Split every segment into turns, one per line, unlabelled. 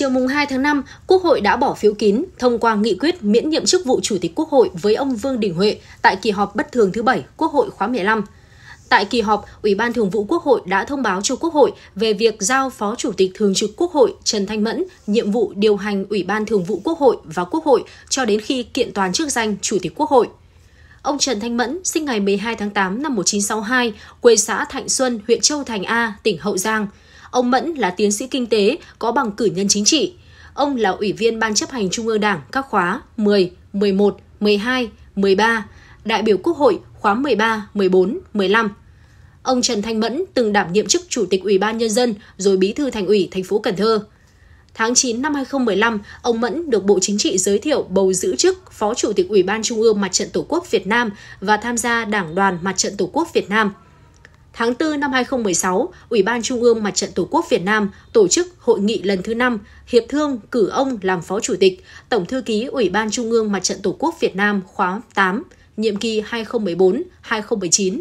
Chiều mùng 2 tháng 5, Quốc hội đã bỏ phiếu kín thông qua nghị quyết miễn nhiệm chức vụ Chủ tịch Quốc hội với ông Vương Đình Huệ tại kỳ họp bất thường thứ 7 Quốc hội khóa 15. Tại kỳ họp, Ủy ban Thường vụ Quốc hội đã thông báo cho Quốc hội về việc giao Phó Chủ tịch Thường trực Quốc hội Trần Thanh Mẫn nhiệm vụ điều hành Ủy ban Thường vụ Quốc hội và Quốc hội cho đến khi kiện toàn chức danh Chủ tịch Quốc hội. Ông Trần Thanh Mẫn, sinh ngày 12 tháng 8 năm 1962, quê xã Thạnh Xuân, huyện Châu Thành A, tỉnh Hậu Giang – Ông Mẫn là tiến sĩ kinh tế, có bằng cử nhân chính trị. Ông là Ủy viên Ban chấp hành Trung ương Đảng các khóa 10, 11, 12, 13, đại biểu Quốc hội khóa 13, 14, 15. Ông Trần Thanh Mẫn từng đảm nhiệm chức Chủ tịch Ủy ban Nhân dân rồi Bí thư Thành ủy thành phố Cần Thơ. Tháng 9 năm 2015, ông Mẫn được Bộ Chính trị giới thiệu bầu giữ chức Phó Chủ tịch Ủy ban Trung ương Mặt trận Tổ quốc Việt Nam và tham gia Đảng đoàn Mặt trận Tổ quốc Việt Nam – Tháng 4 năm 2016, Ủy ban Trung ương Mặt trận Tổ quốc Việt Nam tổ chức hội nghị lần thứ 5 hiệp thương cử ông làm phó chủ tịch, tổng thư ký Ủy ban Trung ương Mặt trận Tổ quốc Việt Nam khóa 8, nhiệm kỳ 2014-2019.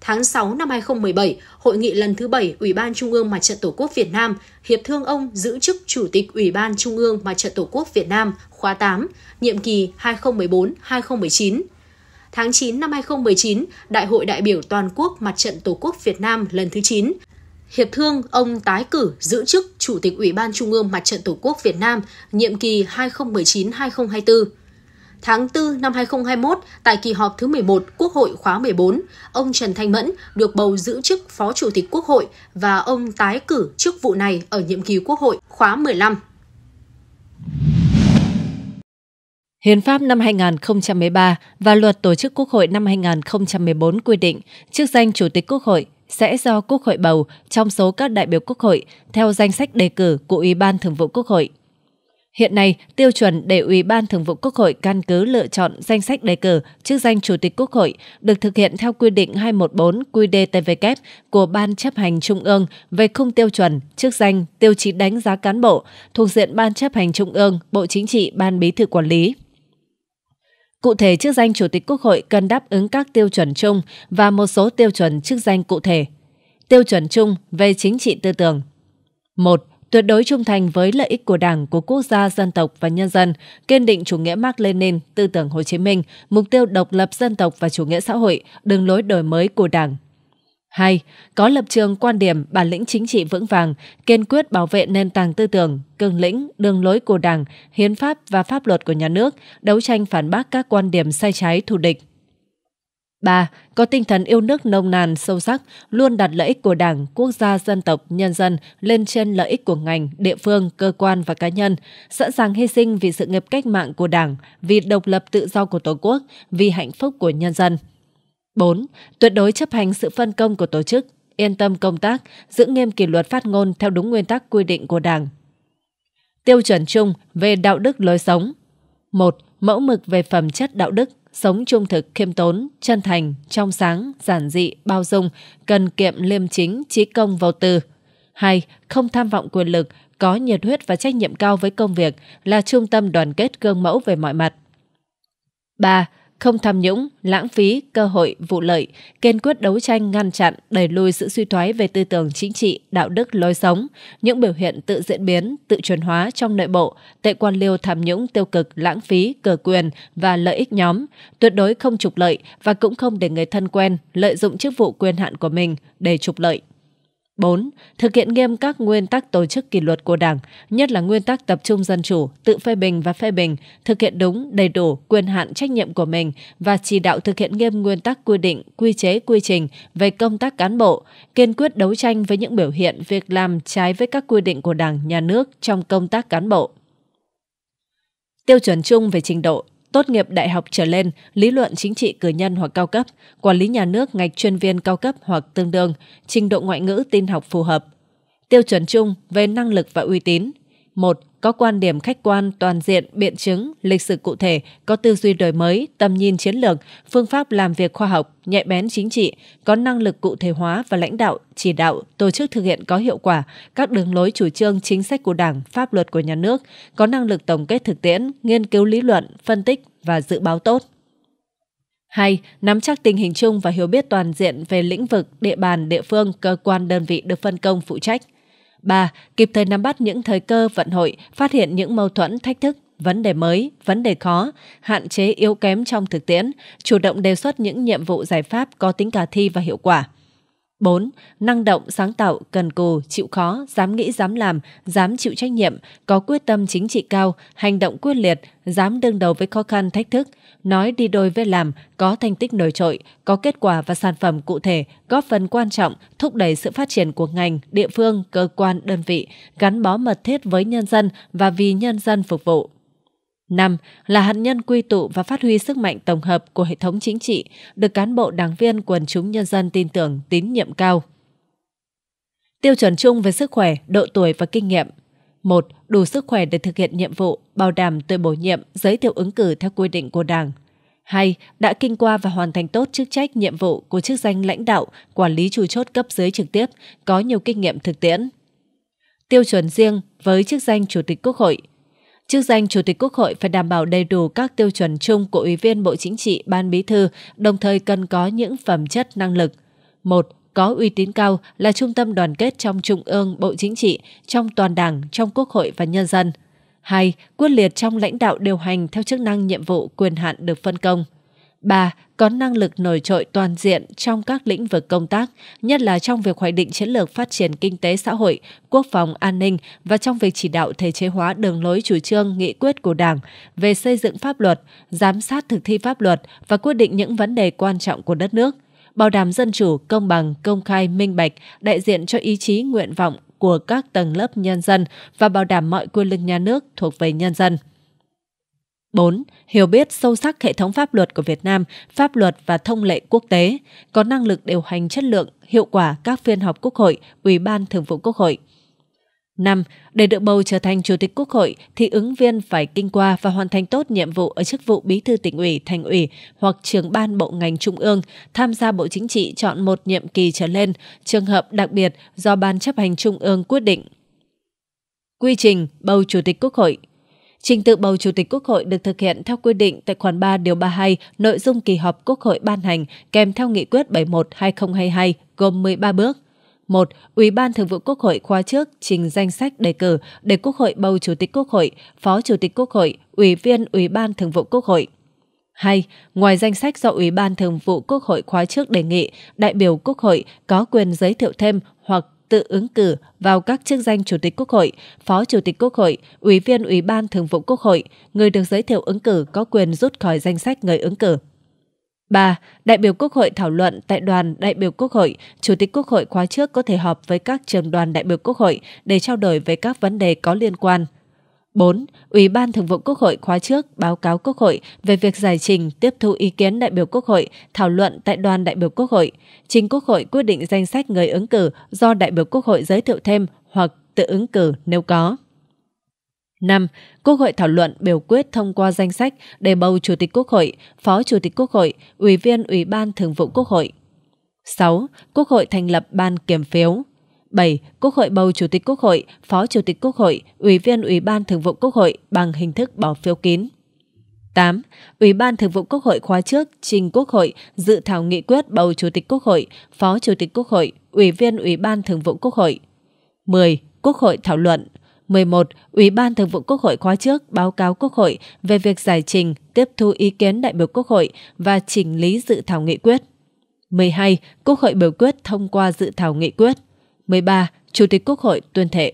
Tháng 6 năm 2017, hội nghị lần thứ 7 Ủy ban Trung ương Mặt trận Tổ quốc Việt Nam hiệp thương ông giữ chức Chủ tịch Ủy ban Trung ương Mặt trận Tổ quốc Việt Nam khóa 8, nhiệm kỳ 2014-2019 tháng 9 năm 2019, Đại hội đại biểu toàn quốc Mặt trận Tổ quốc Việt Nam lần thứ 9. Hiệp thương, ông tái cử giữ chức Chủ tịch Ủy ban Trung ương Mặt trận Tổ quốc Việt Nam, nhiệm kỳ 2019-2024. Tháng 4 năm 2021, tại kỳ họp thứ 11 Quốc hội khóa 14, ông Trần Thanh Mẫn được bầu giữ chức Phó Chủ tịch Quốc hội và ông tái cử chức vụ này ở nhiệm kỳ Quốc hội khóa 15.
Hiến pháp năm 2013 và luật tổ chức Quốc hội năm 2014 quy định chức danh Chủ tịch Quốc hội sẽ do Quốc hội bầu trong số các đại biểu Quốc hội theo danh sách đề cử của Ủy ban Thường vụ Quốc hội. Hiện nay, tiêu chuẩn để Ủy ban Thường vụ Quốc hội căn cứ lựa chọn danh sách đề cử chức danh Chủ tịch Quốc hội được thực hiện theo quy định 214 QĐ-TVK của Ban chấp hành Trung ương về khung tiêu chuẩn, chức danh, tiêu chí đánh giá cán bộ thuộc diện Ban chấp hành Trung ương, Bộ Chính trị, Ban Bí thư Quản lý. Cụ thể, chức danh Chủ tịch Quốc hội cần đáp ứng các tiêu chuẩn chung và một số tiêu chuẩn chức danh cụ thể. Tiêu chuẩn chung về chính trị tư tưởng. 1. Tuyệt đối trung thành với lợi ích của Đảng, của quốc gia, dân tộc và nhân dân, kiên định chủ nghĩa Mark Lenin, tư tưởng Hồ Chí Minh, mục tiêu độc lập dân tộc và chủ nghĩa xã hội, đường lối đổi mới của Đảng, 2. Có lập trường quan điểm, bản lĩnh chính trị vững vàng, kiên quyết bảo vệ nền tảng tư tưởng, cương lĩnh, đường lối của Đảng, hiến pháp và pháp luật của nhà nước, đấu tranh phản bác các quan điểm sai trái thù địch. 3. Có tinh thần yêu nước nồng nàn sâu sắc, luôn đặt lợi ích của Đảng, quốc gia, dân tộc, nhân dân lên trên lợi ích của ngành, địa phương, cơ quan và cá nhân, sẵn sàng hy sinh vì sự nghiệp cách mạng của Đảng, vì độc lập tự do của Tổ quốc, vì hạnh phúc của nhân dân. 4. Tuyệt đối chấp hành sự phân công của tổ chức, yên tâm công tác, giữ nghiêm kỷ luật phát ngôn theo đúng nguyên tắc quy định của Đảng. Tiêu chuẩn chung về đạo đức lối sống 1. Mẫu mực về phẩm chất đạo đức, sống trung thực, khiêm tốn, chân thành, trong sáng, giản dị, bao dung, cần kiệm liêm chính, trí công vô tư. 2. Không tham vọng quyền lực, có nhiệt huyết và trách nhiệm cao với công việc, là trung tâm đoàn kết gương mẫu về mọi mặt. 3 không tham nhũng, lãng phí, cơ hội, vụ lợi, kiên quyết đấu tranh ngăn chặn, đẩy lùi sự suy thoái về tư tưởng chính trị, đạo đức, lối sống, những biểu hiện tự diễn biến, tự chuyển hóa trong nội bộ, tệ quan liêu tham nhũng tiêu cực, lãng phí, cờ quyền và lợi ích nhóm, tuyệt đối không trục lợi và cũng không để người thân quen lợi dụng chức vụ quyền hạn của mình để trục lợi. 4. Thực hiện nghiêm các nguyên tắc tổ chức kỷ luật của Đảng, nhất là nguyên tắc tập trung dân chủ, tự phê bình và phê bình, thực hiện đúng, đầy đủ quyền hạn trách nhiệm của mình và chỉ đạo thực hiện nghiêm nguyên tắc quy định, quy chế, quy trình về công tác cán bộ, kiên quyết đấu tranh với những biểu hiện việc làm trái với các quy định của Đảng, nhà nước trong công tác cán bộ. Tiêu chuẩn chung về trình độ tốt nghiệp đại học trở lên, lý luận chính trị cử nhân hoặc cao cấp, quản lý nhà nước ngạch chuyên viên cao cấp hoặc tương đương, trình độ ngoại ngữ tin học phù hợp. Tiêu chuẩn chung về năng lực và uy tín. 1 có quan điểm khách quan toàn diện, biện chứng, lịch sử cụ thể, có tư duy đổi mới, tầm nhìn chiến lược, phương pháp làm việc khoa học, nhạy bén chính trị, có năng lực cụ thể hóa và lãnh đạo, chỉ đạo, tổ chức thực hiện có hiệu quả các đường lối chủ trương chính sách của Đảng, pháp luật của nhà nước, có năng lực tổng kết thực tiễn, nghiên cứu lý luận, phân tích và dự báo tốt. 2. Nắm chắc tình hình chung và hiểu biết toàn diện về lĩnh vực, địa bàn, địa phương, cơ quan đơn vị được phân công phụ trách. 3. Kịp thời nắm bắt những thời cơ vận hội, phát hiện những mâu thuẫn, thách thức, vấn đề mới, vấn đề khó, hạn chế yếu kém trong thực tiễn, chủ động đề xuất những nhiệm vụ giải pháp có tính khả thi và hiệu quả. 4. Năng động, sáng tạo, cần cù, chịu khó, dám nghĩ, dám làm, dám chịu trách nhiệm, có quyết tâm chính trị cao, hành động quyết liệt, dám đương đầu với khó khăn, thách thức, nói đi đôi với làm, có thành tích nổi trội, có kết quả và sản phẩm cụ thể, góp phần quan trọng thúc đẩy sự phát triển của ngành, địa phương, cơ quan, đơn vị, gắn bó mật thiết với nhân dân và vì nhân dân phục vụ. 5. Là hạt nhân quy tụ và phát huy sức mạnh tổng hợp của hệ thống chính trị, được cán bộ đảng viên quần chúng nhân dân tin tưởng tín nhiệm cao. Tiêu chuẩn chung về sức khỏe, độ tuổi và kinh nghiệm. 1. Đủ sức khỏe để thực hiện nhiệm vụ, bảo đảm tuổi bổ nhiệm, giới thiệu ứng cử theo quy định của Đảng. 2. Đã kinh qua và hoàn thành tốt chức trách, nhiệm vụ của chức danh lãnh đạo, quản lý chủ chốt cấp dưới trực tiếp, có nhiều kinh nghiệm thực tiễn. Tiêu chuẩn riêng với chức danh Chủ tịch Quốc hội – Chức danh Chủ tịch Quốc hội phải đảm bảo đầy đủ các tiêu chuẩn chung của Ủy viên Bộ Chính trị Ban Bí thư, đồng thời cần có những phẩm chất năng lực. một có uy tín cao là trung tâm đoàn kết trong Trung ương, Bộ Chính trị, trong toàn Đảng, trong Quốc hội và nhân dân. 2. Quyết liệt trong lãnh đạo điều hành theo chức năng nhiệm vụ quyền hạn được phân công. 3. Có năng lực nổi trội toàn diện trong các lĩnh vực công tác, nhất là trong việc hoạch định chiến lược phát triển kinh tế xã hội, quốc phòng an ninh và trong việc chỉ đạo thể chế hóa đường lối chủ trương nghị quyết của Đảng về xây dựng pháp luật, giám sát thực thi pháp luật và quyết định những vấn đề quan trọng của đất nước bảo đảm dân chủ, công bằng, công khai, minh bạch, đại diện cho ý chí, nguyện vọng của các tầng lớp nhân dân và bảo đảm mọi quyền lực nhà nước thuộc về nhân dân. 4. Hiểu biết sâu sắc hệ thống pháp luật của Việt Nam, pháp luật và thông lệ quốc tế, có năng lực điều hành chất lượng, hiệu quả các phiên họp Quốc hội, Ủy ban Thường vụ Quốc hội. 5. Để được bầu trở thành Chủ tịch Quốc hội thì ứng viên phải kinh qua và hoàn thành tốt nhiệm vụ ở chức vụ Bí thư tỉnh ủy, thành ủy hoặc trưởng ban bộ ngành trung ương, tham gia Bộ Chính trị chọn một nhiệm kỳ trở lên, trường hợp đặc biệt do Ban chấp hành Trung ương quyết định. Quy trình bầu Chủ tịch Quốc hội Trình tự bầu Chủ tịch Quốc hội được thực hiện theo quy định tại khoản 3 điều 32 nội dung kỳ họp Quốc hội ban hành kèm theo nghị quyết 71-2022 gồm 13 bước. 1. Ủy ban Thường vụ Quốc hội khóa trước trình danh sách đề cử để Quốc hội bầu Chủ tịch Quốc hội, Phó Chủ tịch Quốc hội, Ủy viên Ủy ban Thường vụ Quốc hội. 2. Ngoài danh sách do Ủy ban Thường vụ Quốc hội khóa trước đề nghị, đại biểu Quốc hội có quyền giới thiệu thêm hoặc tự ứng cử vào các chức danh Chủ tịch Quốc hội, Phó Chủ tịch Quốc hội, Ủy viên Ủy ban Thường vụ Quốc hội, người được giới thiệu ứng cử có quyền rút khỏi danh sách người ứng cử. 3. Đại biểu Quốc hội thảo luận tại đoàn đại biểu Quốc hội, Chủ tịch Quốc hội khóa trước có thể họp với các trường đoàn đại biểu Quốc hội để trao đổi về các vấn đề có liên quan. 4. Ủy ban Thường vụ Quốc hội khóa trước báo cáo Quốc hội về việc giải trình tiếp thu ý kiến đại biểu Quốc hội thảo luận tại đoàn đại biểu Quốc hội, trình Quốc hội quyết định danh sách người ứng cử do đại biểu Quốc hội giới thiệu thêm hoặc tự ứng cử nếu có. 5. Quốc hội thảo luận biểu quyết thông qua danh sách để bầu Chủ tịch Quốc hội, Phó Chủ tịch Quốc hội, Ủy viên Ủy ban Thường vụ Quốc hội. 6. Quốc hội thành lập ban kiểm phiếu. 7. Quốc hội bầu Chủ tịch Quốc hội, Phó Chủ tịch Quốc hội, Ủy viên Ủy ban Thường vụ Quốc hội bằng hình thức bỏ phiếu kín. 8. Ủy ban Thường vụ Quốc hội khóa trước trình Quốc hội dự thảo nghị quyết bầu Chủ tịch Quốc hội, Phó Chủ tịch Quốc hội, Ủy viên Ủy ban Thường vụ Quốc hội. 10. Quốc hội thảo luận. 11. Ủy ban Thường vụ Quốc hội khóa trước báo cáo Quốc hội về việc giải trình, tiếp thu ý kiến đại biểu Quốc hội và chỉnh lý dự thảo nghị quyết. 12. Quốc hội biểu quyết thông qua dự thảo nghị quyết. 13. Chủ tịch Quốc hội tuyên thệ